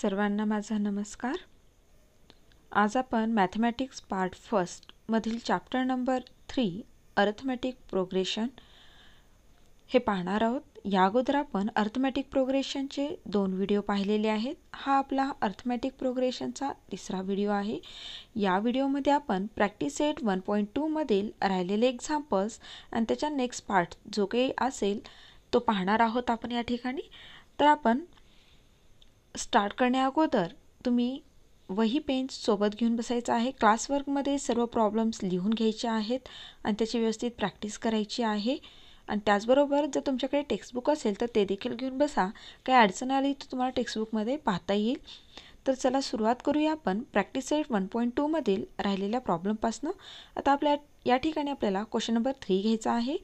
सर्वांना माझा नमस्कार आज आपण मॅथमॅटिक्स पार्ट फर्स्टमधील chapter number three arithmetic progression हे पाहणार आहोत या अगोदर आपण अर्थमॅटिक प्रोग्रेशनचे दोन व्हिडिओ पाहिलेले आहेत हा आपला अर्थमॅटिक प्रोग्रेशनचा तिसरा व्हिडिओ आहे या व्हिडिओमध्ये आपण प्रॅक्टिस एट वन पॉईंट टूमधील राहिलेले एक्झाम्पल्स आणि त्याच्या नेक्स्ट पार्ट जो काही असेल तो पाहणार आहोत आपण या ठिकाणी तर आपण स्टार्ट करण्या अगोदर तुम्ही वही पेन सोबत घेऊन बसायचं आहे क्लासवर्कमध्ये सर्व प्रॉब्लेम्स लिहून घ्यायचे आहेत आणि त्याची व्यवस्थित प्रॅक्टिस करायची आहे आणि त्याचबरोबर जर तुमच्याकडे टेक्स्टबुक असेल तर ते देखील घेऊन बसा काही अडचण आली तर तुम्हाला टेक्स्टबुकमध्ये पाहता येईल तर चला सुरुवात करूया आपण प्रॅक्टिस सेट वन पॉईंट टूमधील राहिलेल्या प्रॉब्लेमपासनं आता आपल्या या ठिकाणी आपल्याला क्वेश्चन नंबर थ्री घ्यायचा आहे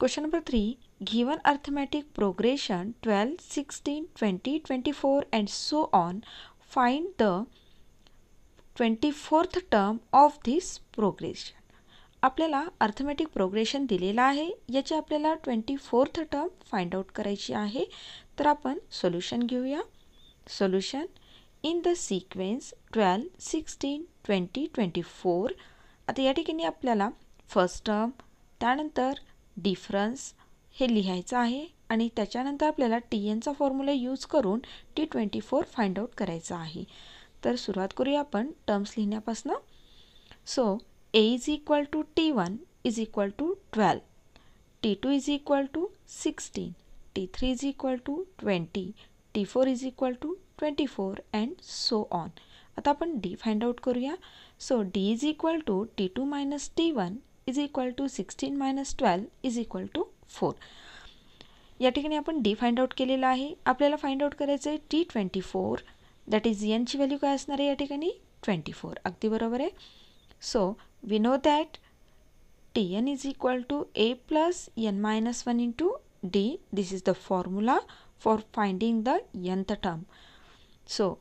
question number three given arithmetic progression 12, 16, 20, 24 and so on, find the 24th term of this progression. आपल्याला अर्थमॅटिक प्रोग्रेशन दिलेला आहे याची आपल्याला twenty fourth term find out करायची आहे तर आपण सोल्युशन घेऊया solution in the sequence twelve sixteen twenty twenty four आता या ठिकाणी आपल्याला फर्स्ट टर्म त्यानंतर डिफरन्स हे लिहायचं आहे आणि त्याच्यानंतर आपल्याला टी एनचा फॉर्म्युला यूज करून T twenty four find out करायचं आहे तर सुरुवात करूया आपण टर्म्स लिहिण्यापासनं so A is equal to T one is equal to twelve T two is equal to sixteen T three is equal to twenty T four is equal to twenty four and so on आता आपण D find out करूया so D is equal to T two minus T one is equal to sixteen minus twelve is equal to four या ठिकाणी आपण D find out केलेला आहे आपल्याला find out करायचं आहे T twenty four that is यनची व्हॅल्यू काय असणार आहे या ठिकाणी ट्वेंटी फोर अगदी बरोबर आहे so we know that T N is equal to A plus N minus one to D this is the formula for finding the Nth term so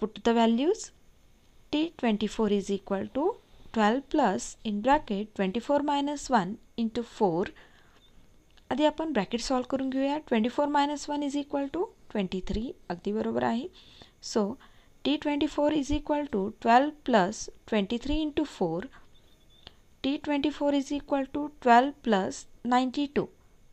put the values twenty four is equal to twelve plus in bracket twenty four minus one in into four आधी अपन bracket solve करूँ घे twenty four minus one is equal to twenty three अगली बराबर है so T twenty four is equal to twelve plus twenty three into four T twenty four is equal to twelve plus ninety two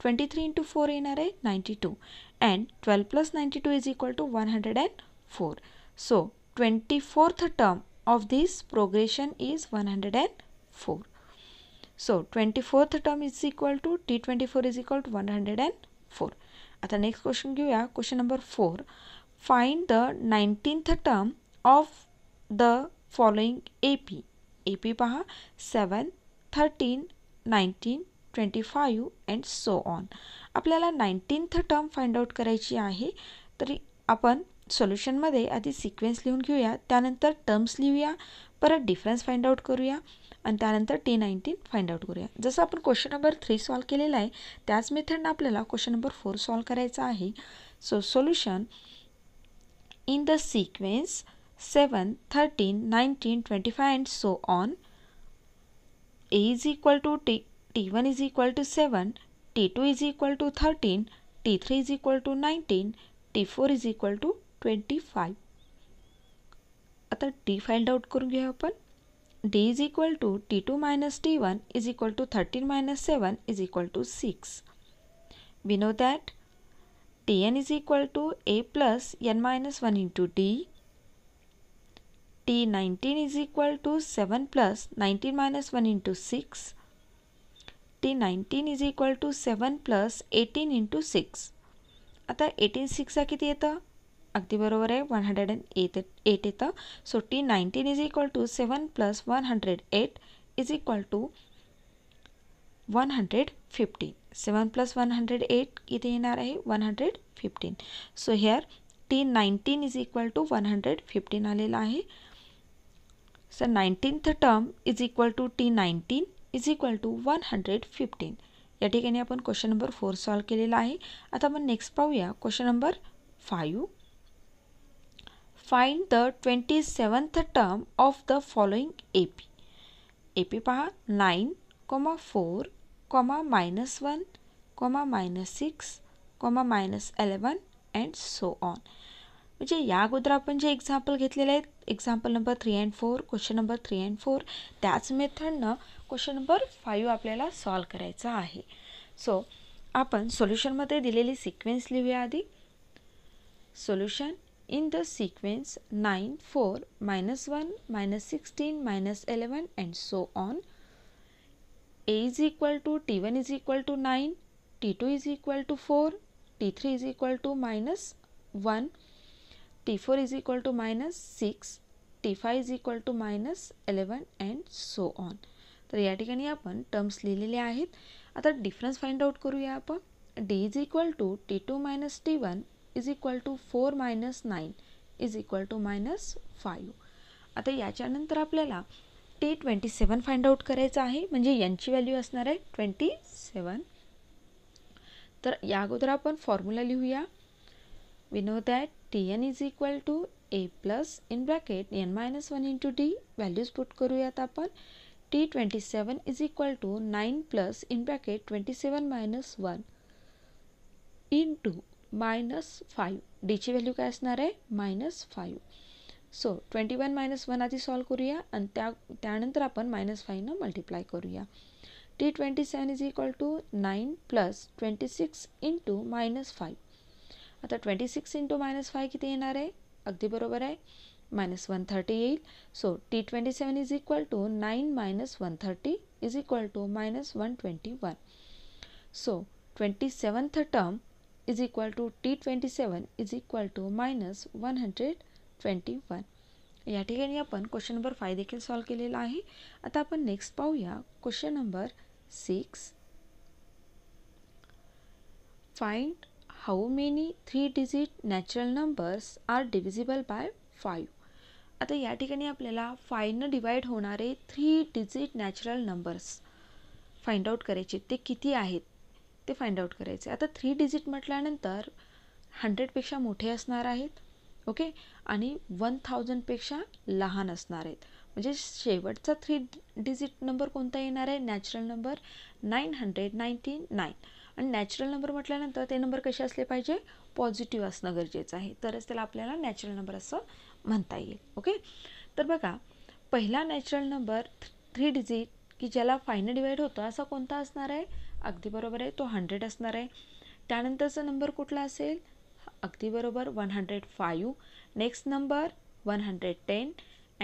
twenty three into four येणार ninety two and twelve plus ninety two is equal to one hundred and four so twenty fourth term of this progression is one hundred and four so twenty is two T twenty four is equal to one hundred and four आता next question घेऊया question number four find the nineteenth term of the following A P A P पहा seven thirteen nineteen twenty five and so on आपल्याला nineteenth term find out करायची आहे तरी आपण सोल्युशनमध्ये आधी sequence लिहून घेऊया त्यानंतर टर्म्स लिहूया परत डिफरन्स फाइंड आउट करूया आणि त्यानंतर टी नाईन्टीन फाईंड आऊट करूया जसं आपण क्वेश्चन नंबर थ्री सॉल्व केलेला आहे त्याच मेथडनं आपल्याला क्वेश्चन नंबर फोर सॉल्व करायचा आहे so solution in the sequence seven thirteen nineteen twenty five and so on A is equal to T T one is equal to seven T two is equal to thirteen T three is equal to nineteen T four is equal to twenty five आता T find out करून घेऊ आपण d is equal to t2 minus t1 is equal to 13 minus 7 is equal to 6. We know that tn is equal to a plus n minus 1 into d. t19 is equal to 7 plus 19 minus 1 into 6. t19 is equal to 7 plus eighteen into six. Six आता eighteen सिक्सा किती अगदी बरोबर आहे one hundred and eight eight येतं so T nineteen is equal to seven plus one hundred eight is equal to one hundred fifteen seven plus one hundred eight किती येणार आहे one hundred fifteen so here T nineteen is equal to one hundred fifteen आलेलं आहे so nineteenth term is equal to T nineteen is equal to one hundred fifteen या ठिकाणी आपण question number four solve केलेला आहे आता आपण next पाहूया question number five find the twenty seventh term of the following A P A P पहा nine comma four comma minus one comma minus six comma minus eleven and so on म्हणजे या अगोदर आपण जे example घेतलेले आहेत example number three and four question number three and four त्याच मेथडनं क्वेश्चन नंबर फाईव्ह आपल्याला सॉल्व करायचा आहे सो आपण सोल्युशनमध्ये दिलेली सिक्वेन्स लिहूया आधी solution in the sequence 9, 4, minus 1, minus 16, minus 11 and so on. A is equal to T1 is equal to 9, T2 is equal to 4, T3 is equal to minus 1, T4 is equal to minus 6, T5 is equal to minus 11 and so on. तर या ठिकाणी आपण terms लिहिलेले आहेत आता difference find out करूया आपण D is equal to T two minus T one is equal to four minus nine is equal to minus five आता याच्यानंतर आपल्याला T twenty seven find out करायचं आहे म्हणजे यांची व्हॅल्यू असणार आहे ट्वेंटी सेवन तर या अगोदर आपण फॉर्म्युला लिहूया we know that T N is equal to A plus in bracket N minus one into D values put करूयात आपण T twenty seven is equal to nine plus in bracket twenty seven minus one in to minus five डीची value काय असणार आहे minus five so twenty one minus one आधी solve करूया आणि त्या त्यानंतर आपण मायनस फाईव्हनं मल्टिप्लाय करूया T twenty seven is equal to nine plus twenty six into minus five आता twenty six into minus five किती येणार आहे अगदी बरोबर आहे मायनस वन थर्टी येईल so T twenty seven is equal to nine minus one thirty is equal to minus one twenty one so twenty seventh term is equal to T twenty seven is equal to minus one hundred twenty one या ठिकाणी आपण question number five देखील solve केलेला आहे आता आपण next पाहूया question number six find how many three digit natural numbers are divisible by five आता या ठिकाणी आपल्याला फायनं डिवाइड होणारे three digit natural numbers find out करायचे ते किती आहेत ते फाइंड आउट करायचे आता थ्री डिजिट म्हटल्यानंतर हंड्रेडपेक्षा मोठे असणार आहेत ओके आणि वन थाउजंडपेक्षा लहान असणार आहेत म्हणजे शेवटचा थ्री डिजिट नंबर कोणता येणार आहे natural number nine hundred ninety nine आणि नॅचरल नंबर म्हटल्यानंतर ते नंबर कसे असले पाहिजे पॉझिटिव्ह असणं गरजेचं आहे तरच त्याला आपल्याला नॅचरल नंबर असं म्हणता येईल ओके तर बघा पहिला नॅचरल नंबर थ्री डिजिट की ज्याला फायनल डिवाइड होतो असा कोणता असणार आहे अगदी बरोबर आहे तो हंड्रेड असणार आहे त्यानंतरचा नंबर कुठला असेल अगदी बरोबर one hundred five next number one hundred ten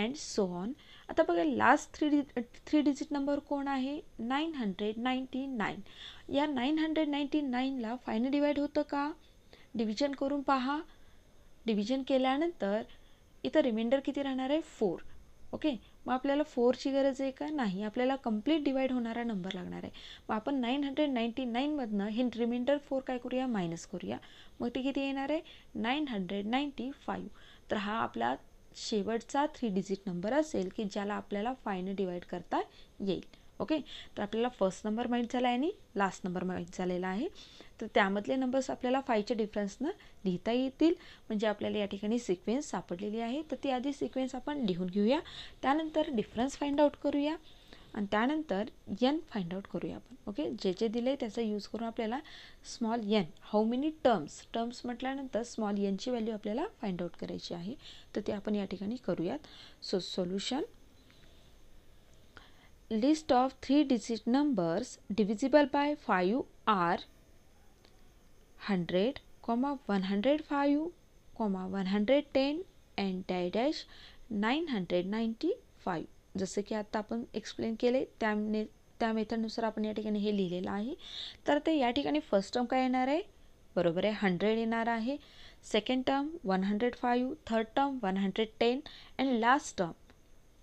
and so on आता बघा लास्ट थ्री डि थ्री डिजिट नंबर कोण आहे नाईन हंड्रेड नाईन्टी नाईन या नाईन हंड्रेड नाईन्टी नाईनला फायनल डिवाईड होतं का डिव्हिजन करून पहा डिव्हिजन केल्यानंतर इथं रिमाइंडर किती राहणार आहे फोर ओके मग आपल्याला फोरची गरज आहे का नाही आपल्याला कम्प्लीट डिवाइड होणारा नंबर लागणार आहे मग आपण नाईन हंड्रेड नाईन्टी नाईनमधनं हे रिमेंडर फोर काय करूया मायनस करूया मग ते किती येणार आहे नाईन हंड्रेड नाईन्टी फाईव्ह तर हा आपला शेवटचा थ्री डिजिट नंबर असेल की ज्याला आपल्याला फायनं डिवाइड करता येईल ओके तर आपल्याला फर्स्ट नंबर माहीत झाला आहे आणि लास्ट नंबर माहीत झालेला आहे तर त्यामधले नंबर्स आपल्याला फायच्या डिफरन्सनं लिहिता येतील म्हणजे आपल्याला या ठिकाणी सिक्वेन्स सापडलेली आहे तर ती आधी सिक्वेन्स आपण लिहून घेऊया त्यानंतर डिफरन्स फाइंड आउट करूया आणि त्यानंतर यन फाइंड आउट करूया आपण ओके जे जे दिलं आहे त्याचा यूज करून आपल्याला small N how many terms terms म्हटल्यानंतर स्मॉल यनची व्हॅल्यू आपल्याला फाइंड आउट करायची आहे तर ते आपण या ठिकाणी करूयात so solution list of three digit numbers divisible by 5 are 100, 105, 110 and dash 995 जसे की आत्ता आपण एक्सप्लेन केले त्याने त्या मेथडनुसार आपण या ठिकाणी हे लिहिलेलं आहे तर ते या ठिकाणी फर्स्ट टर्म काय येणार आहे बरोबर आहे हंड्रेड येणार आहे second term one hundred five third term one hundred ten and last term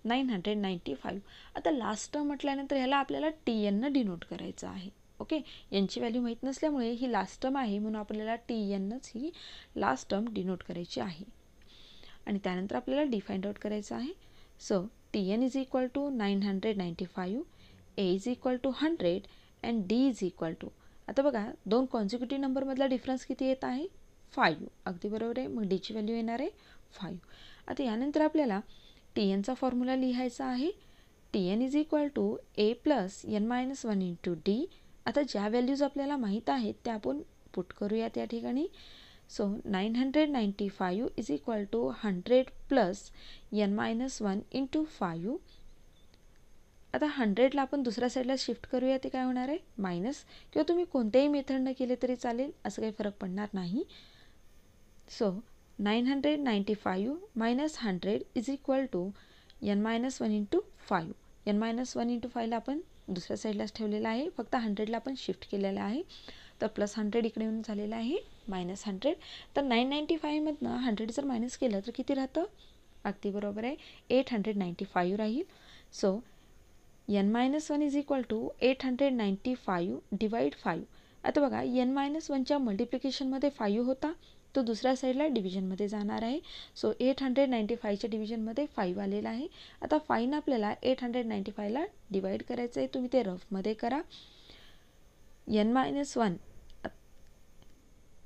nine hundred ninety five आता लास्ट टर्म म्हटल्यानंतर ह्याला आपल्याला टी एननं डिनोट करायचं आहे ओके यांची व्हॅल्यू माहीत नसल्यामुळे ही लास्ट टर्म आहे म्हणून आपल्याला टी एननंच ही लास्ट टर्म डिनोट करायची आहे आणि त्यानंतर आपल्याला डिफाईंड आउट करायचं आहे so T N is equal to nine hundred ninety five A is equal to hundred and D is equal to आता बघा दोन कॉन्झिक्युटिव्ह नंबरमधला डिफरन्स किती येत आहे फाईव्ह अगदी बरोबर आहे मग डीची व्हॅल्यू येणार आहे फाईव्ह आता यानंतर आपल्याला टी एनचा फॉर्म्युला लिहायचा आहे T N is equal to A plus N minus one into D आता ज्या व्हॅल्यूज आपल्याला माहीत आहेत त्या आपण पुट करूयात या ठिकाणी so nine hundred ninety five is equal to hundred plus N minus one into five आता हंड्रेडला आपण दुसऱ्या साईडला शिफ्ट करूया ते काय होणार आहे मायनस किंवा तुम्ही कोणत्याही मेथडनं केले तरी चालेल असं काही फरक पडणार नाही so nine hundred ninety five minus hundred is equal to N minus one into five N minus one into फायला आपण दुसऱ्या साईडलाच ठेवलेला आहे फक्त हंड्रेडला आपण शिफ्ट केलेलं आहे तर प्लस हंड्रेड इकडे येऊन झालेलं आहे मायनस हंड्रेड तर नाईन नाईन्टी फाईव्हमधनं हंड्रेड जर मायनस केलं तर किती राहतं अगदी बरोबर आहे एट हंड्रेड नाईंटी फाईव्ह राहील so N minus one is equal to eight hundred ninety five divide five आता बघा एन मायनस वनच्या मल्टिप्लिकेशनमध्ये फाईव्ह होता तो दुसऱ्या साईडला डिव्हिजनमध्ये जाणार आहे सो एट हंड्रेड नाईंटी फायच्या डिव्हिजनमध्ये फाईव्ह आलेला आहे आता फाईन आपल्याला एट हंड्रेड नाईंटी फायला डिवाईड करायचं आहे तुम्ही ते रफमध्ये करा N minus one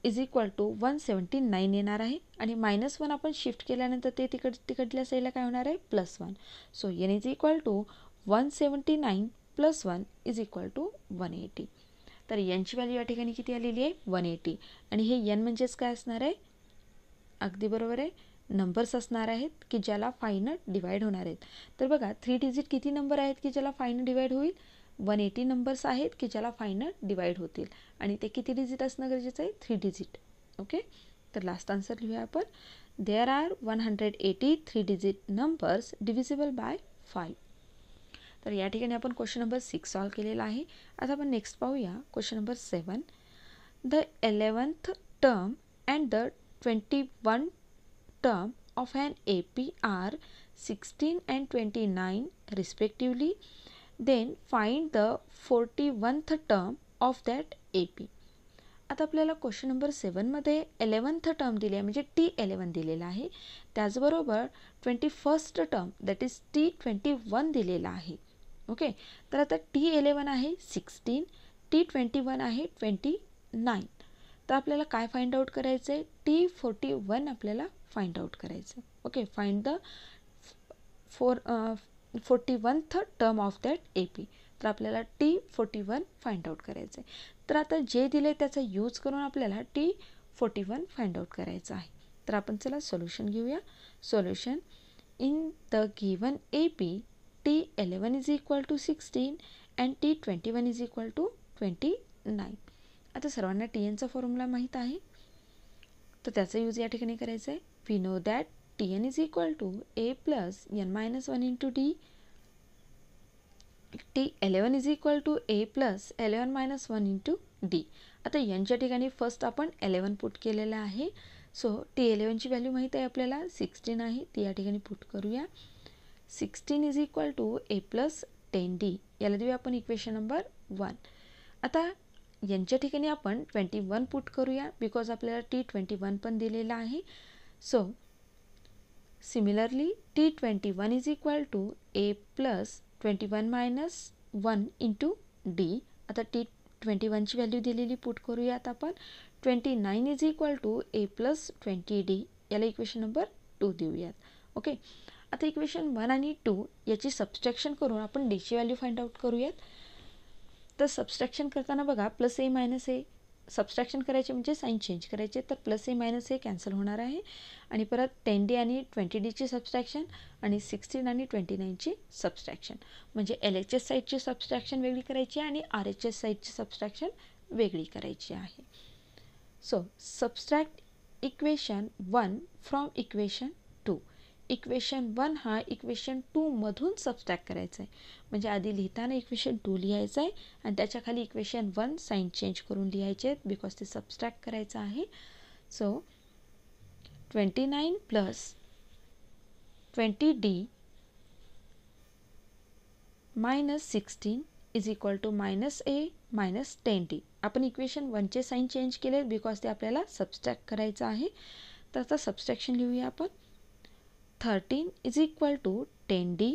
is equal to one seventy nine येणार आहे आणि मायनस वन आपण शिफ्ट केल्यानंतर ते तिकड तिकडल्या साईडला काय होणार आहे plus one so N is equal to one seventy nine plus one is equal to one eighty तर यांची व्हॅल्यू या ठिकाणी किती आलेली आहे वन एटी आणि हे यन म्हणजेच काय असणार आहे अगदी बरोबर आहे नंबर्स असणार आहेत की ज्याला फायनल डिवाईड होणार आहेत तर बघा थ्री डिजिट किती नंबर आहेत की ज्याला फायनल डिवाईड होईल वन एटी नंबर्स आहेत की ज्याला फायनल डिवाईड होतील आणि ते किती डिजिट असणं गरजेचं आहे थ्री डिजिट ओके तर लास्ट आन्सर लिहूया आपण there are one hundred eighty three digit numbers divisible by five तर या ठिकाणी आपण क्वेश्चन नंबर सिक्स सॉल्व केलेला आहे आता आपण नेक्स्ट पाहूया question number seven the eleventh term and the twenty one term of and A P are sixteen and twenty nine respectively then find the forty oneth term of that A P आता आपल्याला question number सेवनमध्ये eleventh term दिली आहे म्हणजे T eleven दिलेला आहे त्याचबरोबर twenty first term that is T twenty one दिलेला आहे ओके तर आता टी एलेवन आहे सिक्स्टीन टी ट्वेंटी वन आहे ट्वेंटी नाईन तर आपल्याला काय फाइंड आउट करायचं आहे टी फोर्टी वन आपल्याला फाइंड आउट करायचं okay find the four forty oneth term of that A P तर आपल्याला T forty one find out करायचं आहे तर आता जे दिले त्याचा यूज करून आपल्याला T forty one find out करायचं आहे तर आपण चला सोल्युशन घेऊया solution in the given A P T eleven is equal to sixteen and T twenty one is equal to twenty nine आता सर्वांना टी एनचा फॉर्म्युला माहीत आहे तर त्याचा यूज या ठिकाणी करायचा आहे we know that T N is equal to A plus N minus one into D T eleven is equal to A plus eleven minus one into D आता यांच्या ठिकाणी फर्स्ट आपण एलेवन पुट केलेलं आहे सो टी एलेवनची व्हॅल्यू माहीत आहे आपल्याला sixteen आहे ती या ठिकाणी पुट करूया sixteen is equal to A plus ten D याला देऊया आपण इक्वेशन नंबर वन आता यांच्या ठिकाणी आपण ट्वेंटी वन पुट करूया बिकॉज आपल्याला टी ट्वेंटी वन पण दिलेला आहे so similarly T twenty one is equal to A plus twenty one minus one into D आता टी ट्वेंटी वनची व्हॅल्यू दिलेली पुट करूयात आपण twenty nine is equal to A plus twenty D याला equation number two देऊयात okay आता equation one आणि two याची सबस्ट्रॅक्शन करून आपण डीची व्हॅल्यू फाइंड आउट करूयात तर सबस्ट्रॅक्शन करताना बघा plus A minus A subtraction करायचे म्हणजे साईन चेंज करायचे तर plus A minus A cancel होणार आहे आणि परत टेन डी आणि ट्वेंटी डीची सबस्ट्रॅक्शन आणि सिक्स्टीन आणि ट्वेंटी नाईनची सबस्ट्रॅक्शन म्हणजे एल एच एस साईडची सबस्ट्रॅक्शन वेगळी करायची आहे आणि आर एच एस साईडची सबस्ट्रॅक्शन वेगळी करायची आहे so subtract equation one from equation equation one हा इक्वेशन टूमधून सबस्ट्रॅक्ट करायचा आहे म्हणजे आधी लिहिताना इक्वेशन टू लिहायचं आहे आणि त्याच्या खाली इक्वेशन वन साईन चेंज करून लिहायचे आहेत बिकॉज ते सबस्ट्रॅक्ट करायचं आहे so twenty nine plus twenty D minus sixteen is equal to minus A minus ten D आपण इक्वेशन वनचे साईन चेंज केले बिकॉज ते आपल्याला सबस्ट्रॅक्ट करायचं आहे तर आता सबस्ट्रॅक्शन लिहूया आपण thirteen is equal to ten D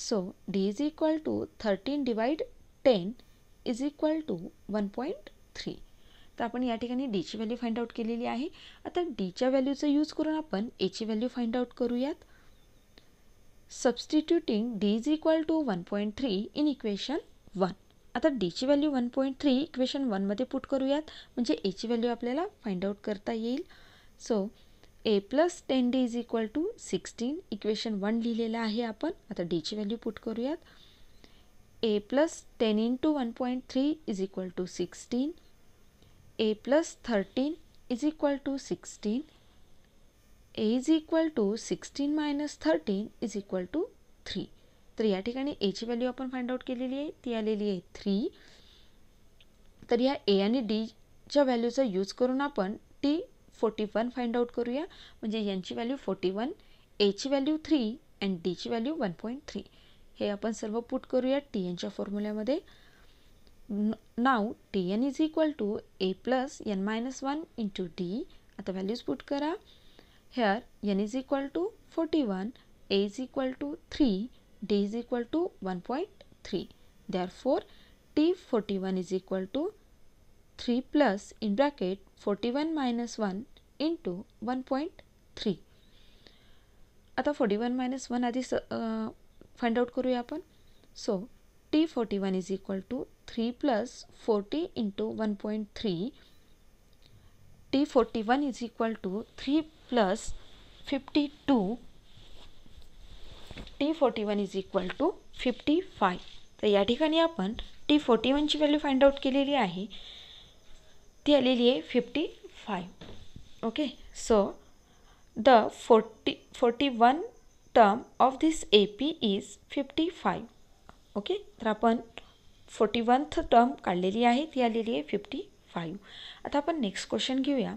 so D is equal to thirteen divide ten is equal to one point three तर आपण या ठिकाणी डीची व्हॅल्यू फाइंड आउट केलेली आहे आता डीच्या व्हॅल्यूचं यूज करून आपण एची व्हॅल्यू फाइंड आउट करूयात substituting D is equal to one point three in equation one आता डीची value one point three equation वनमध्ये पुट करूयात म्हणजे एची व्हॅल्यू आपल्याला फाइंड आउट करता येईल so so, A plus ten D is equal to sixteen equation one लिहिलेलं आहे आपण आता डीची व्हॅल्यू पुट करूयात A plus ten into one point three is equal to sixteen A plus thirteen is equal to sixteen A is equal to sixteen minus thirteen is equal to three तर या ठिकाणी एची value आपण find out केलेली आहे ती आलेली आहे थ्री तर या ए आणि डीच्या व्हॅल्यूचा यूज करून आपण T forty one find out करूया म्हणजे यांची व्हॅल्यू फोर्टी वन एची व्हॅल्यू थ्री अँड डीची व्हॅल्यू वन पॉईंट थ्री हे आपण सर्व पुट करूया टी एनच्या फॉर्म्युल्यामध्ये नाव T N is equal to A plus N minus one into D आता व्हॅल्यूज पुट करा here N is equal to forty one A is equal to three D is equal to one point three or four T forty one is equal to three plus in bracket forty one minus one into one point three आता forty one minus one आधी स find out करूया आपण so T forty one is equal to three plus forty into one point three T forty one is equal to three plus fifty two T forty one is equal to fifty five तर या ठिकाणी आपण T forty वनची value find out केलेली आहे ती आलेली आहे fifty five okay so the forty forty one term of this A P is fifty five okay तर आपण फोर्टी वनथ टर्म काढलेली आहे ती आलेली आहे फिफ्टी फाईव्ह आता आपण नेक्स्ट क्वेश्चन घेऊया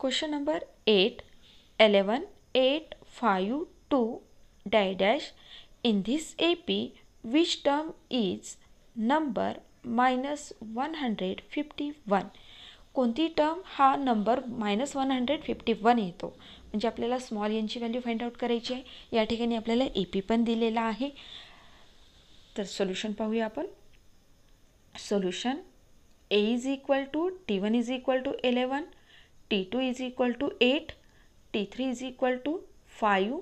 question number eight eleven eight five two da dash in this A P which term is number minus one hundred fifty one कोणती टर्म हा number minus one hundred fifty one येतो म्हणजे आपल्याला small यांची value find out करायची आहे या ठिकाणी आपल्याला ए पी पण दिलेला आहे तर सोल्युशन पाहूया आपण solution A is equal to T one is equal to eleven T two is equal to eight T three is equal to five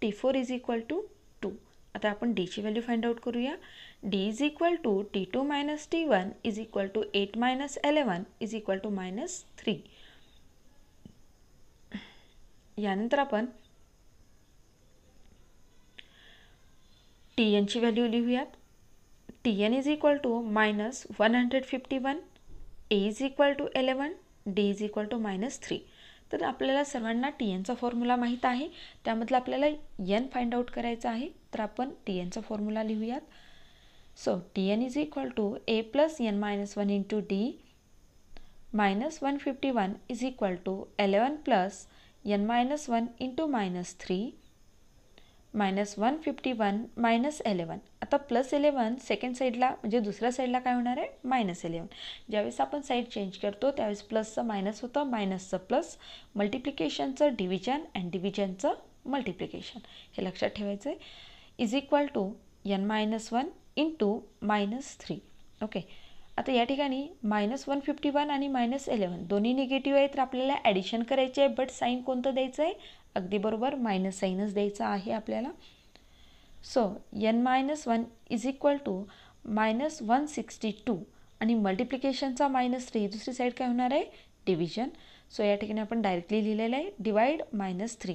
T four is equal to two आता आपण डीची value find out करूया D equal to T two minus T one is equal to eight minus eleven is equal to minus three यानंतर आपण T एनची व्हॅल्यू लिहूयात T N is equal to minus one hundred fifty one A is equal to eleven D is equal to minus three तर आपल्याला सर्वांना T एनचा formula माहीत आहे त्यामधला आपल्याला एन फाइंड आउट करायचा आहे तर आपण टी एनचा फॉर्म्युला लिहूयात so T N is equal to A plus N minus one into D minus one fifty one is equal to eleven plus N minus one into minus three minus one fifty one minus eleven आता plus eleven second साईडला म्हणजे दुसऱ्या साईडला काय होणार आहे minus eleven ज्यावेळेस आपण साईड चेंज करतो त्यावेळेस प्लसचं मायनस होतं मायनसचं प्लस मल्टिप्लिकेशनचं डिव्हिजन अँड डिव्हिजनचं मल्टिप्लिकेशन हे लक्षात ठेवायचं आहे is equal to N minus one in to minus three okay आता या ठिकाणी मायनस वन फिफ्टी वन आणि मायनस इलेवन दोन्ही निगेटिव्ह आहे तर आपल्याला ॲडिशन करायची आहे बट साईन कोणतं द्यायचं आहे अगदी बरोबर मायनस साईनच द्यायचा आहे आपल्याला so N minus one is equal to minus one sixty two आणि मल्टिप्लिकेशनचा मायनस थ्री दुसरी साईड काय होणार आहे डिव्हिजन सो या ठिकाणी आपण डायरेक्टली लिहिलेलं आहे डिवाईड मायनस थ्री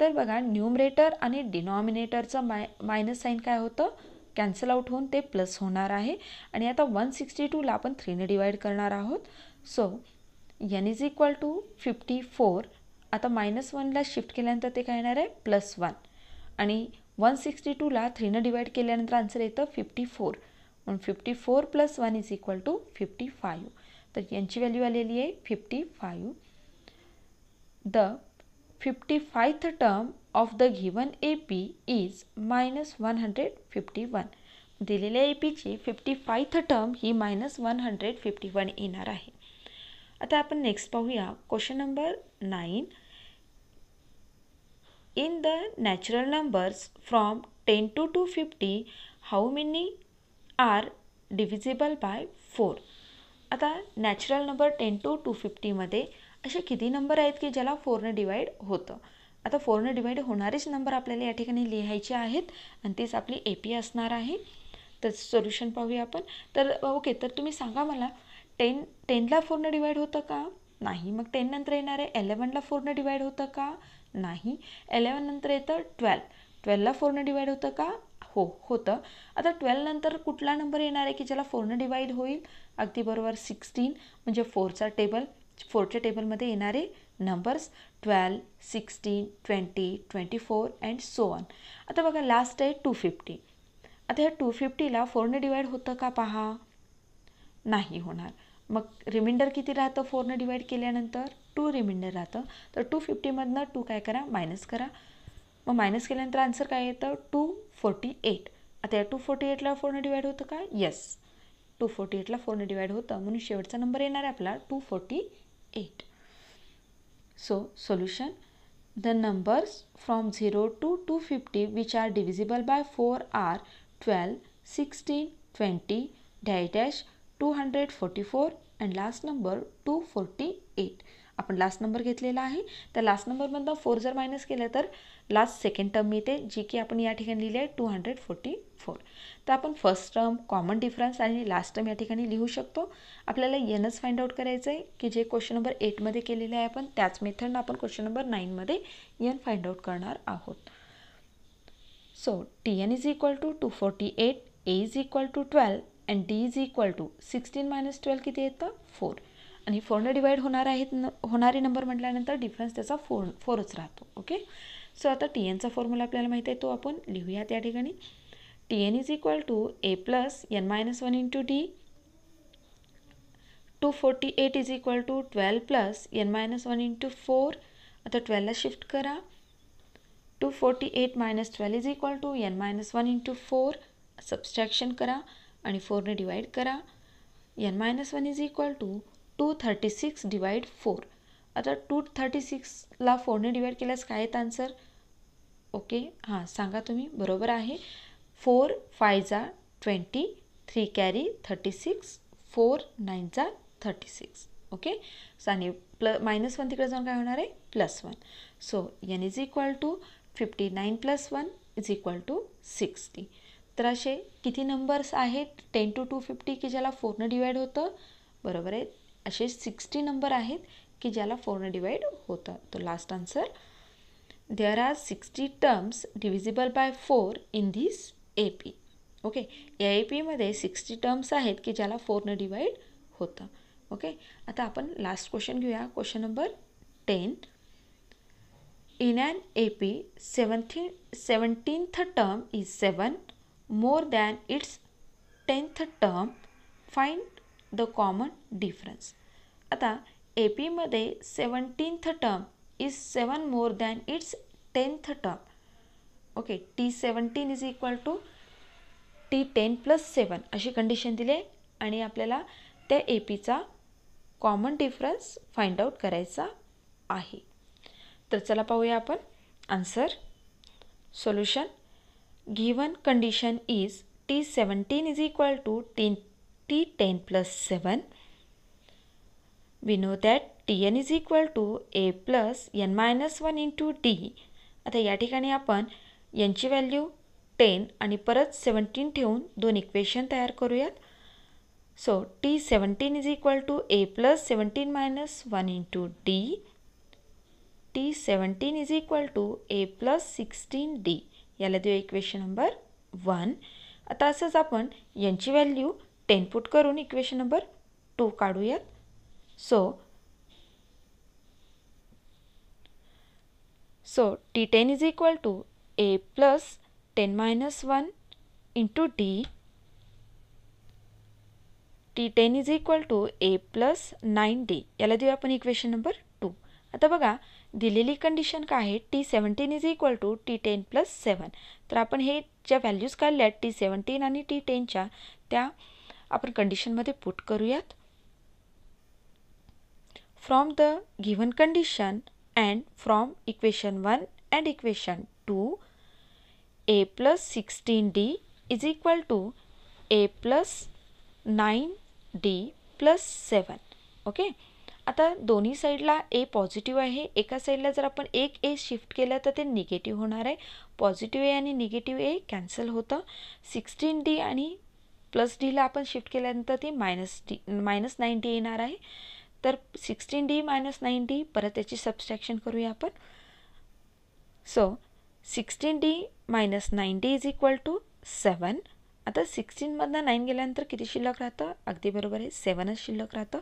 तर बघा न्यूमरेटर आणि डिनॉमिनेटरचं माय मायनस साईन काय होतं कॅन्सल आउट होऊन ते प्लस होणार आहे आणि आता वन सिक्स्टी टूला आपण थ्रीने डिवाईड करणार आहोत so n is equal to fifty four आता मायनस वनला शिफ्ट केल्यानंतर ते काय येणार आहे प्लस वन आणि वन सिक्स्टी टूला थ्रीनं डिवाईड केल्यानंतर आन्सर येतं फिफ्टी फोर म्हणून fifty four plus one is equal to fifty five तर यांची व्हॅल्यू आलेली आहे fifty five the fifty fifth term of the given A P is minus one hundred fifty one दिलेल्या A पीची fifty fifth term ही minus one hundred fifty one येणार आहे आता आपण नेक्स्ट पाहूया question number nine in the natural numbers from ten to two fifty how many are divisible by four आता natural number ten to two फिफ्टीमध्ये असे किती नंबर आहेत की ज्याला फोरनं डिवाईड होतं आता फोरनं डिवाइड होणारेच नंबर आपल्याला या ठिकाणी लिहायचे आहेत आणि तेच आपली ए पी असणार आहे तर सोल्युशन पाहूया आपण तर ओके तर तुम्ही सांगा मला टेन टेनला फोरनं डिवाइड होतं का नाही मग टेन नंतर येणार आहे एलेवनला फोरनं डिवाइड होतं का नाही एलेवन नंतर येतं ट्वेल्व ट्वेल्वला फोरनं डिवाइड होतं का हो होतं आता ट्वेल्व नंतर कुठला नंबर येणार आहे की ज्याला फोरनं डिवाइड होईल अगदी बरोबर सिक्स्टीन म्हणजे फोरचा टेबल फोरच्या टेबलमध्ये येणारे numbers twelve sixteen twenty twenty four and so on आता बघा लास्ट आहे टू फिफ्टी आता ह्या टू फिफ्टीला फोरने डिवाईड होतं का पहा नाही होणार मग रिमाइंडर किती राहतं फोरनं डिवाईड केल्यानंतर टू रिमाइंडर राहतं तर टू फिफ्टीमधनं टू काय करा मायनस करा मग मायनस केल्यानंतर आन्सर काय येतं टू फोर्टी एट आता या टू फोर्टी एटला फोरनं डिवाईड होतं का येस टू फोर्टी एटला फोरनं डिवाईड होतं म्हणून शेवटचा नंबर येणार आहे आपला two forty eight So solution the numbers from 0 to 250 which are divisible by 4 are 12, 16, 20, dash 244 and last number 240 eight आपण लास्ट नंबर घेतलेला आहे तर लास्ट नंबरमधनं फोर जर मायनस केलं तर लास्ट सेकंड टर्म मिळते जी की आपण या ठिकाणी लिहिली आहे टू हंड्रेड फोर्टी फोर तर आपण फर्स्ट टर्म कॉमन डिफरन्स आणि लास्ट टर्म या ठिकाणी लिहू शकतो आपल्याला येणंच फाइंड आउट करायचं आहे की जे क्वेश्चन नंबर एटमध्ये केलेलं आहे आपण त्याच मेथडनं आपण क्वेश्चन नंबर नाईनमध्ये येन फाइंड आउट करणार आहोत so T N is equal to two forty eight A is equal to twelve and D is equal to sixteen minus twelve किती येतं फोर आणि फोरने डिवाईड होणार आहेत न होणारे नंबर म्हटल्यानंतर डिफरन्स त्याचा फोर फोरच राहतो ओके सो आता टी एनचा फॉर्म्युला आपल्याला माहिती आहे तो आपण लिहूया त्या ठिकाणी T N is equal to A plus N minus one into D two forty eight is equal to twelve plus N minus one into four आता ट्वेल्वला शिफ्ट करा two forty eight minus twelve is equal to N minus one into four subtraction करा आणि फोरने divide करा N minus one is equal to two thirty six divide four आता two thirty सिक्सला फोरने डिवाइड केल्यास काय आहेत आन्सर ओके हां सांगा तुम्ही बरोबर आहे फोर फायजा twenty three carry thirty six four जा थर्टी सिक्स ओके सो आणि प्ल मायनस वन तिकडे जाऊन काय होणार आहे plus one so n is equal to fifty nine plus one is equal to sixty तर असे किती नंबर्स आहेत टेन टू टू फिफ्टी की ज्याला फोरनं डिवाइड होतं बरोबर आहे असे सिक्स्टी नंबर आहेत की ज्याला फोरनं डिवाइड होतं तो last answer there are sixty terms divisible by four in this A P okay या ए पीमध्ये सिक्स्टी टर्म्स आहेत की ज्याला फोरनं डिवाइड होतं ओके आता आपण लास्ट क्वेश्चन घेऊया question number ten in an A P seventeen seventeenth term is seven more than its tenth term find the common difference आता ए पीमध्ये seventeenth term is seven more than its tenth term okay T seventeen is equal to T ten plus seven अशी condition दिली आहे आणि आपल्याला त्या ए पीचा common difference find out करायचा आहे तर चला पाहूया आपण answer solution given condition is T seventeen is equal to T T ten plus seven we know that tn is equal to a plus n minus one into D आता या ठिकाणी आपण यांची व्हॅल्यू टेन आणि परत seventeen ठेवून दोन equation तयार करूयात so T seventeen is equal to A plus seventeen minus one into D T seventeen is equal to A plus sixteen D याला देऊ इक्वेशन नंबर वन आता असंच आपण यांची व्हॅल्यू टेन पुट करून इक्वेशन नंबर टू काढूयात so so T ten is equal to A plus ten minus one into D T ten is equal to A plus nine D याला देऊ आपण equation number to आता बघा दिलेली condition काय आहे T seventeen is equal to T ten plus seven तर आपण हे ज्या व्हॅल्यूज आहेत टी सेवन्टीन आणि टी टेनच्या त्या आपण कंडिशनमध्ये पुट करूयात from the given condition and from equation 1 and equation 2 a plus 16d is equal to a plus 9d plus seven okay आता दोन्ही साईडला ए पॉझिटिव्ह आहे एका साईडला जर आपण एक ए शिफ्ट केलं तर ते निगेटिव्ह होणार आहे पॉझिटिव्ह ए आणि निगेटिव्ह ए कॅन्सल होतं सिक्स्टीन डी आणि प्लस डीला आपण शिफ्ट केल्यानंतर ते minus D minus nine D येणार आहे तर sixteen D minus nine D परत त्याची सबस्ट्रॅक्शन करूया आपण so sixteen D minus nine D is equal to seven आता सिक्स्टीनमधनं नाईन गेल्यानंतर किती शिल्लक राहतं अगदी बरोबर आहे सेवनच शिल्लक राहतं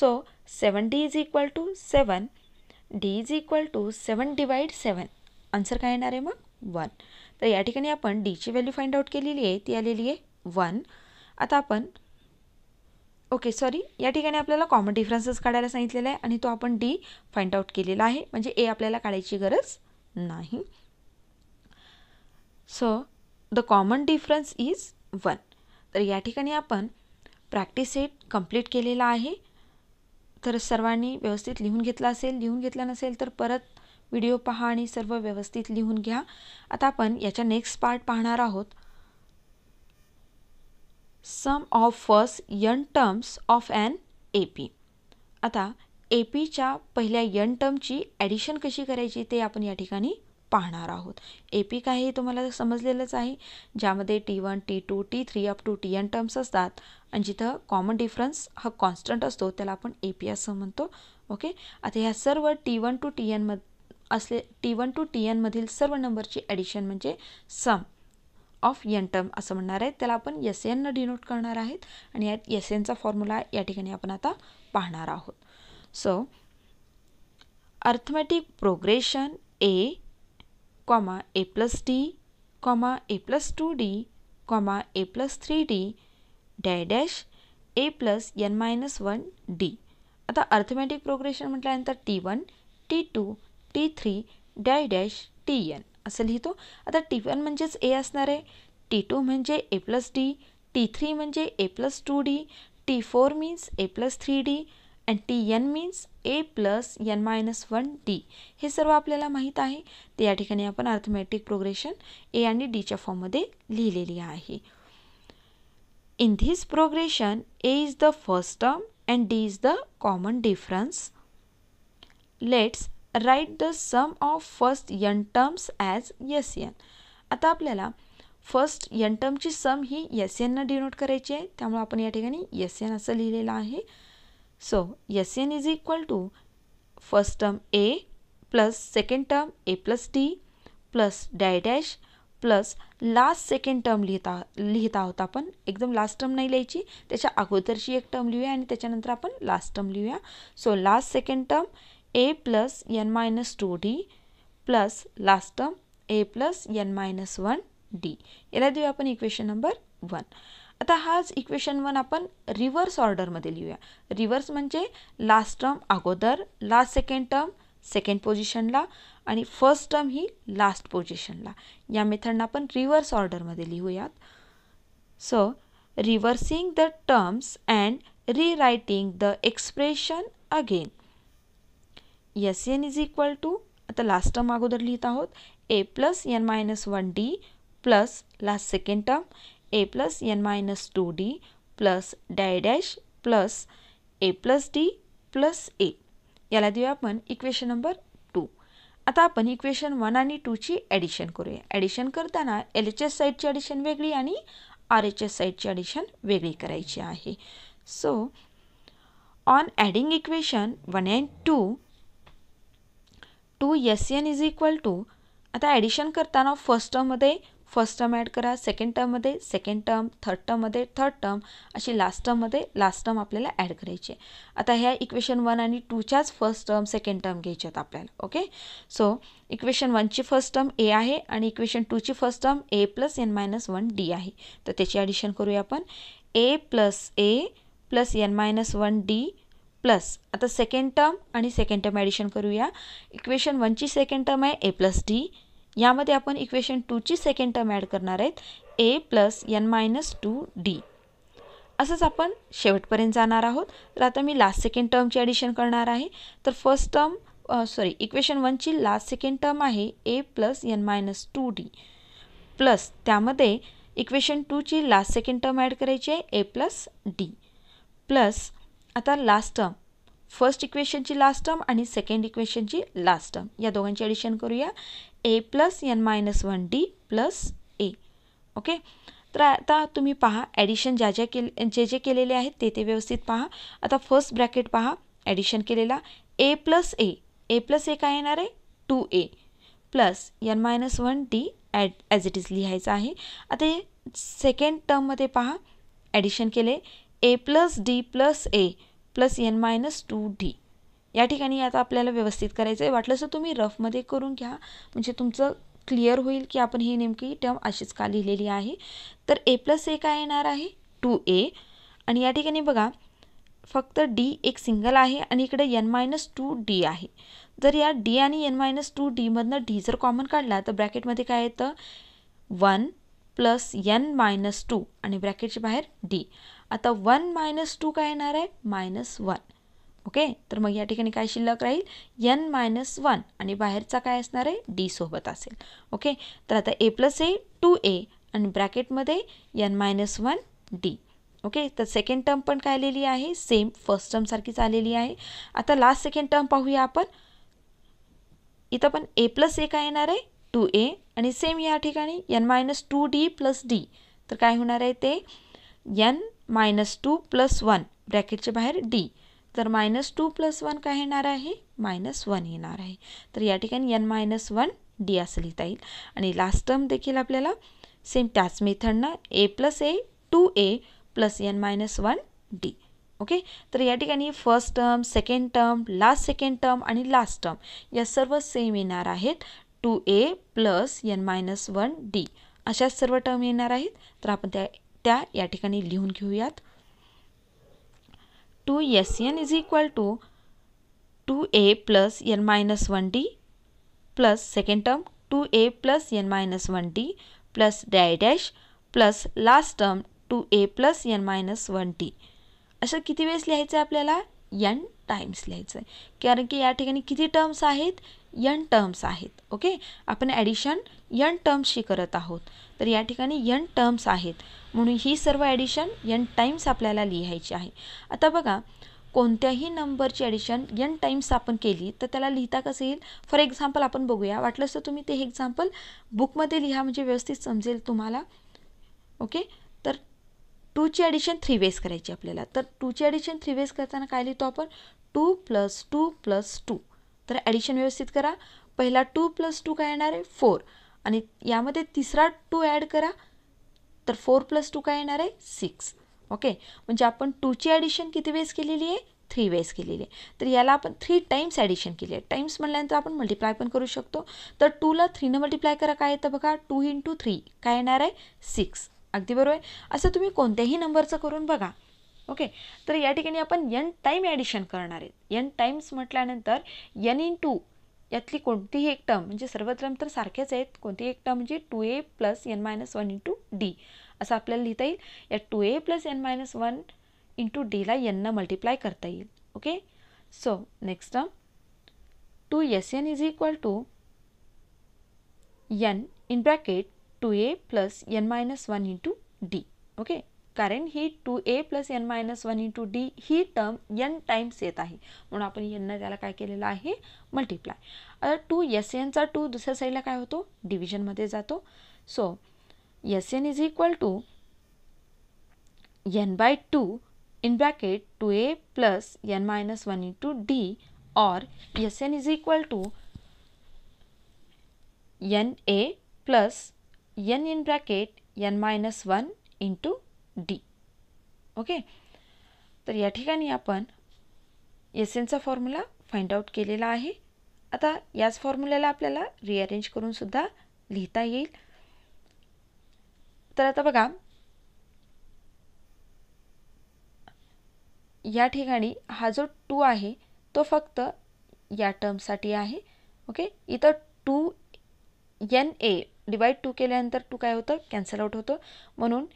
so seven D is equal to seven D is equal to seven divide seven answer काय येणार आहे मग वन तर या ठिकाणी आपण डीची व्हॅल्यू फाइंड आऊट केलेली आहे ती आलेली आहे वन आता आपण ओके सॉरी या ठिकाणी आपल्याला कॉमन डिफरन्सेस काढायला सांगितलेला आहे आणि तो आपण डी फाइंड आउट केलेला आहे म्हणजे ए आपल्याला काढायची गरज नाही so the common difference is one तर या ठिकाणी आपण प्रॅक्टिस सेट कंप्लीट केलेला आहे तर सर्वांनी व्यवस्थित लिहून घेतला असेल लिहून घेतला नसेल तर परत व्हिडिओ पहा आणि सर्व व्यवस्थित लिहून घ्या आता आपण याच्या नेक्स्ट पार्ट पाहणार आहोत sum of first n terms of n A P आता ए पीच्या पहिल्या यन टर्मची ॲडिशन कशी करायची ते आपण या ठिकाणी पाहणार आहोत ए पी काय हे तुम्हाला समजलेलंच आहे ज्यामध्ये T one T two T three up to T n terms असतात आणि जिथं कॉमन डिफरन्स हा कॉन्स्टंट असतो त्याला आपण ए पी असं म्हणतो ओके आता ह्या सर्व T one two T n मध असले टी वन टू टी एनमधील सर्व नंबरची ॲडिशन म्हणजे सम ऑफ यन टर्म असं म्हणणार आहे त्याला आपण एस एननं डिनोट करणार आहेत आणि यात एस एनचा फॉर्म्युला या ठिकाणी आपण आता पाहणार आहोत so arithmetic progression A comma A plus D comma A plus two D comma A plus three D डॅ dash A plus N minus one D आता अर्थमॅटिक प्रोग्रेशन म्हटल्यानंतर T one T two T three डॅ dash T N असं लिहितो आता T one म्हणजेच ए असणार आहे टी टू म्हणजे A plus D T three म्हणजे A plus two D T four means A plus three D and T n means A plus N minus one D हे सर्व आपल्याला माहीत आहे ते या ठिकाणी आपण अर्थमॅटिक प्रोग्रेशन ए आणि डीच्या फॉर्ममध्ये लिहिलेली आहे in this progression A is the first term and D is the common difference let's write the sum of first n terms as S n आता आपल्याला फर्स्ट यन टर्मची सम ही यस एननं डिनोट करायची आहे त्यामुळे आपण या ठिकाणी यस एन असं लिहिलेलं आहे so S n is equal to first term A plus second term A plus D plus डाय dash plus last second term लिहिता लिहित आहोत आपण एकदम लास्ट टर्म नाही लिहायची त्याच्या अगोदरची एक टर्म लिहूया आणि त्याच्यानंतर आपण लास्ट टर्म लिहूया so last second term a plus n minus 2d last last term a plus n minus 1d याला देऊया आपण इक्वेशन नंबर वन आता हाच इक्वेशन वन आपण रिव्हर्स ऑर्डरमध्ये लिहूया रिव्हर्स म्हणजे लास्ट टर्म अगोदर लास्ट सेकंड टर्म सेकंड पोझिशनला आणि फर्स्ट टर्म ही लास्ट पोझिशनला या मेथडनं आपण रिव्हर्स ऑर्डरमध्ये लिहूयात so reversing the terms and rewriting the expression again S n is equal to आता लास्ट टर्म अगोदर लिहित आहोत A plus N minus one D plus last second term A plus N minus two D plus डाय dash plus A plus D plus A याला देऊया आपण equation number to आता आपण इक्वेशन वन आणि टूची ॲडिशन करूया ॲडिशन करताना एल एच एस साईडची ॲडिशन वेगळी आणि आर एच एस साईडची ॲडिशन वेगळी करायची आहे so on adding equation one and two two S n is equal to आता ॲडिशन करताना फर्स्ट टर्ममध्ये फर्स्ट टर्म ॲड करा सेकंड टर्ममध्ये सेकंड टर्म थर्ड टर्ममध्ये थर्ड टर्म अशी लास्ट टर्ममध्ये लास्ट टर्म आपल्याला ॲड करायची आहे आता ह्या इक्वेशन वन आणि टूच्याच फर्स्ट टर्म सेकंड टर्म घ्यायच्यात आपल्याला ओके सो इक्वेशन वनची फर्स्ट टर्म ए आहे आणि इक्वेशन टूची first term A plus N minus one D आहे तर त्याची ॲडिशन करूया आपण A plus A plus N minus one D plus आता सेकंड टर्म आणि सेकंड टर्म ॲडिशन करूया इक्वेशन वनची सेकंड टर्म आहे ए प्लस डी यामध्ये आपण इक्वेशन टूची सेकंड टर्म ॲड करणार आहेत A plus N minus two D असंच आपण शेवटपर्यंत जाणार आहोत तर आता मी लास्ट सेकंड टर्मची ॲडिशन करणार आहे तर फर्स्ट टर्म सॉरी इक्वेशन वनची लास्ट सेकंड टर्म आहे A plus N minus two D plus त्यामध्ये इक्वेशन टूची लास्ट सेकंड टर्म ॲड करायची आहे ए प्लस डी प्लस आता लास्ट टर्म फर्स्ट इक्वेशनची लास्ट टर्म आणि सेकंड इक्वेशनची लास्ट टर्म या दोघांची ॲडिशन करूया A plus N minus one D plus A okay तर आता तुम्ही पहा ॲडिशन ज्या ज्या केले जे जे केलेले आहेत ते ते व्यवस्थित पहा आता फर्स्ट ब्रॅकेट पहा ॲडिशन केलेला ए प्लस ए ए प्लस ए काय येणार आहे two A plus N minus one D add as it is लिहायचं आहे आता सेकंड टर्ममध्ये पहा ॲडिशन केले A plus D plus A plus N minus two D या ठिकाणी आता आपल्याला व्यवस्थित करायचं आहे वाटलं तर तुम्ही रफमध्ये करून घ्या म्हणजे तुमचं क्लिअर होईल की आपण ही नेमकी टर्म अशीच का लिहिलेली आहे तर ए प्लस ए काय येणार आहे टू ए आणि या ठिकाणी बघा फक्त डी एक सिंगल आहे आणि इकडे एन मायनस टू डी आहे जर या डी आणि एन मायनस टू डीमधनं डी जर कॉमन काढला तर ब्रॅकेटमध्ये काय येतं one plus N minus two आणि ब्रॅकेटच्या बाहेर डी आता वन मायनस टू काय येणार आहे मायनस वन ओके तर मग या ठिकाणी काय शिल्लक राहील एन मायनस वन आणि बाहेरचा काय असणार आहे डी सोबत असेल ओके तर आता ए प्लस ए टू ए आणि ब्रॅकेटमध्ये N minus one D okay तर सेकंड टर्म पण काय आलेली आहे सेम फर्स्ट टर्मसारखीच आलेली आहे आता लास्ट सेकंड टर्म पाहूया आपण इथं पण ए प्लस ए काय येणार आहे टू ए आणि सेम या ठिकाणी N minus two D plus D तर काय होणार आहे ते N minus two plus one ब्रॅकेटच्या बाहेर डी तर मायनस टू प्लस वन काय येणार आहे मायनस वन येणार आहे तर या ठिकाणी एन मायनस वन डी असं लिहिता येईल आणि लास्ट टर्म देखील आपल्याला सेम त्याच मेथडनं A plus A two A plus N minus one D okay तर या ठिकाणी first term second term last second term आणि लास्ट टर्म या सर्व सेम येणार आहेत two A plus N minus one D अशा सर्व टर्म येणार आहेत तर आपण त्या त्या या ठिकाणी लिहून घेऊयात two S N is equal to two A plus N minus one D plus second term two A plus N minus one D plus डॅ dash plus last term two A plus N minus one T असं किती वेळेस लिहायचं आहे आपल्याला N times लिहायचं आहे कारण की या ठिकाणी किती टर्म्स आहेत यन टर्म्स आहेत ओके आपण ॲडिशन यन टर्म्सशी करत आहोत तर या ठिकाणी यन टर्म्स आहेत म्हणून ही सर्व ॲडिशन यन टाईम्स आपल्याला लिहायची आहे आता बघा कोणत्याही नंबरची ॲडिशन यन टाईम्स आपण केली तर त्याला लिहिता कसं येईल फॉर एक्झाम्पल आपण बघूया वाटलंच तर तुम्ही ते एक्झाम्पल बुकमध्ये लिहा म्हणजे व्यवस्थित समजेल तुम्हाला ओके तर टूची ॲडिशन थ्री वेस करायची आपल्याला तर टूची ॲडिशन थ्री वेस करताना काय लिहितो आपण two plus two plus two तर ॲडिशन व्यवस्थित करा पहिला टू प्लस टू काय येणार आहे फोर आणि यामध्ये तिसरा टू ॲड करा तर फोर प्लस टू काय येणार आहे सिक्स ओके म्हणजे आपण टूची ॲडिशन किती वेळेस केलेली आहे थ्री वेस केलेली आहे तर याला आपण थ्री टाईम्स ॲडिशन केली आहे टाईम्स म्हटल्यानंतर आपण मल्टिप्लाय पण करू शकतो तर टूला थ्रीनं मल्टिप्लाय करा काय येतं बघा टू इंटू थ्री काय येणार आहे सिक्स अगदी बरोबर आहे असं तुम्ही कोणत्याही नंबरचं करून बघा ओके तर या ठिकाणी आपण यन टाईम ॲडिशन करणार आहेत यन टाईम्स म्हटल्यानंतर यन इन टू यातली कोणतीही एक टर्म म्हणजे सर्व टर्म तर सारखेच आहेत कोणतीही एक टर्म म्हणजे two A plus N minus one into D असं आपल्याला लिहिता येईल या two A plus N minus one into डीला एननं मल्टिप्लाय करता येईल okay so next term two S N is equal to N in bracket two A plus N minus one into D okay कारण ही two A plus N minus one into D ही term N times येत आहे म्हणून आपण यांना त्याला काय केलेलं आहे मल्टिप्लाय आता टू एस एनचा टू दुसऱ्या साईडला काय होतो डिव्हिजनमध्ये जातो so S N is equal to N by two in bracket two A plus N minus one into D or S N is equal to N A plus N in bracket N minus one into D okay तर या ठिकाणी आपण S एनचा formula find out केलेला आहे आता याच फॉर्म्युल्याला आपल्याला रिअरेंज करूनसुद्धा लिहिता येईल तर आता बघा या ठिकाणी हा जो टू आहे तो फक्त या टर्मसाठी आहे ओके इथं two N A divide two केल्यानंतर टू काय होतं कॅन्सल आउट होतं म्हणून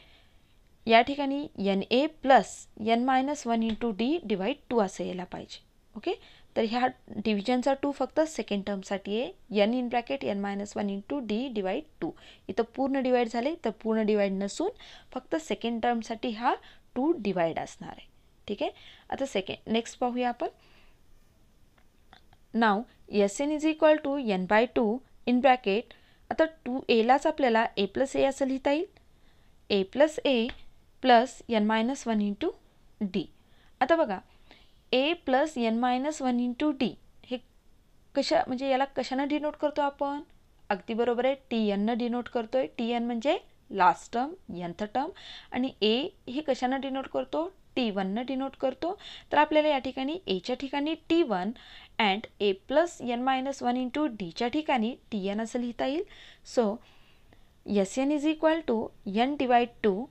या ठिकाणी N A plus N minus one into D divide two असं यायला पाहिजे ओके तर ह्या डिव्हिजनचा टू फक्त सेकंड टर्मसाठी आहे N in bracket N minus one into D divide two इथं पूर्ण डिवाईड झाले तर पूर्ण डिवाईड नसून फक्त सेकंड टर्मसाठी हा टू डिवाईड असणार आहे ठीक आहे आता सेकंड नेक्स्ट पाहूया आपण नाव S N is equal to N by two in bracket आता टू एलाच आपल्याला ए प्लस ए असं लिहिता येईल A plus A plus N minus one into D आता बघा A plus N minus one into D हे कशा म्हणजे याला कशानं डिनोट करतो आपण अगदी बरोबर आहे टी एननं डिनोट करतो आहे टी एन म्हणजे लास्ट टर्म यंथ टर्म आणि ए हे कशानं डिनोट करतो टी वननं डिनोट करतो तर आपल्याला या ठिकाणी एच्या ठिकाणी T one and A plus N minus one into डीच्या ठिकाणी टी एन असं लिहिता येईल so S N is equal to N divide two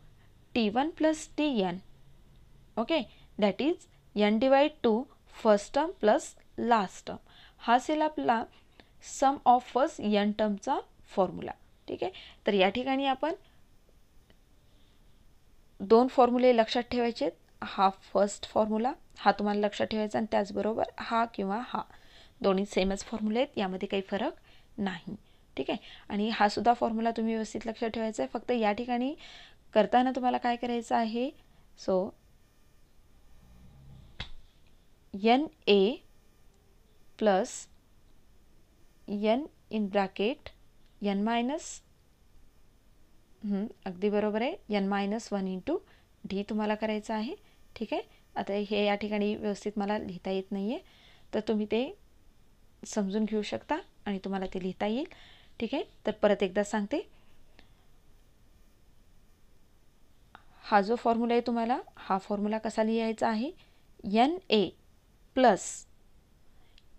T one plus T N okay that is N divide two first term plus last term हा sale आपला sum of first N टर्मचा formula ठीक आहे तर या ठिकाणी आपण दोन फॉर्म्युले लक्षात ठेवायचे हा फर्स्ट फॉर्म्युला हा तुम्हाला लक्षात ठेवायचा आणि त्याचबरोबर हा किंवा हा दोन्ही सेमच फॉर्म्युले आहेत यामध्ये काही फरक नाही ठीक आहे आणि हा सुद्धा फॉर्म्युला तुम्ही व्यवस्थित लक्षात ठेवायचा आहे फक्त या ठिकाणी करताना तुम्हाला काय करायचं आहे so N A plus N in bracket N minus अगदी बरोबर आहे N minus one to D तुम्हाला करायचं आहे ठीक आहे आता हे या ठिकाणी व्यवस्थित मला लिहिता येत नाही आहे तर तुम्ही ते समजून घेऊ शकता आणि तुम्हाला ते लिहिता येईल ठीक आहे तर परत एकदा सांगते हा जो फॉर्म्युला आहे तुम्हाला हा फॉर्म्युला कसा लिहायचा आहे N A plus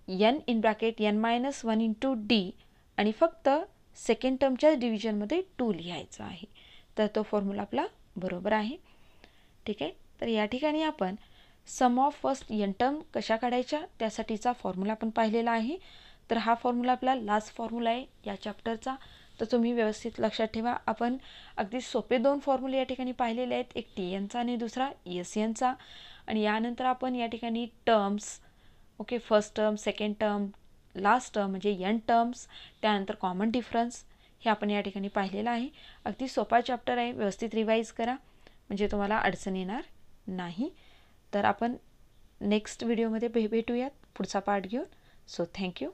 N in bracket N minus one in two D आणि फक्त सेकंड टर्मच्या डिव्हिजनमध्ये टू लिहायचं आहे तर तो फॉर्म्युला आपला बरोबर आहे ठीक आहे तर या ठिकाणी आपण sum of first N term कशा काढायच्या त्यासाठीचा फॉर्म्युला आपण पाहिलेला आहे तर हा फॉर्म्युला आपला लास्ट फॉर्म्युला आहे या चॅप्टरचा तर तुम्ही व्यवस्थित लक्षात ठेवा आपण अगदी सोपे दोन फॉर्म्युले या ठिकाणी पाहिलेले आहेत एक टी एनचा आणि दुसरा एस e एनचा आणि यानंतर आपण या ठिकाणी terms okay first term second term last term म्हणजे यन टर्म्स त्यानंतर कॉमन डिफरन्स हे आपण या ठिकाणी पाहिलेलं आहे अगदी सोपा चॅप्टर आहे व्यवस्थित रिवाईज करा म्हणजे तुम्हाला अडचण येणार नाही तर आपण नेक्स्ट व्हिडिओमध्ये भे भेटूयात पुढचा पार्ट घेऊन सो थँक्यू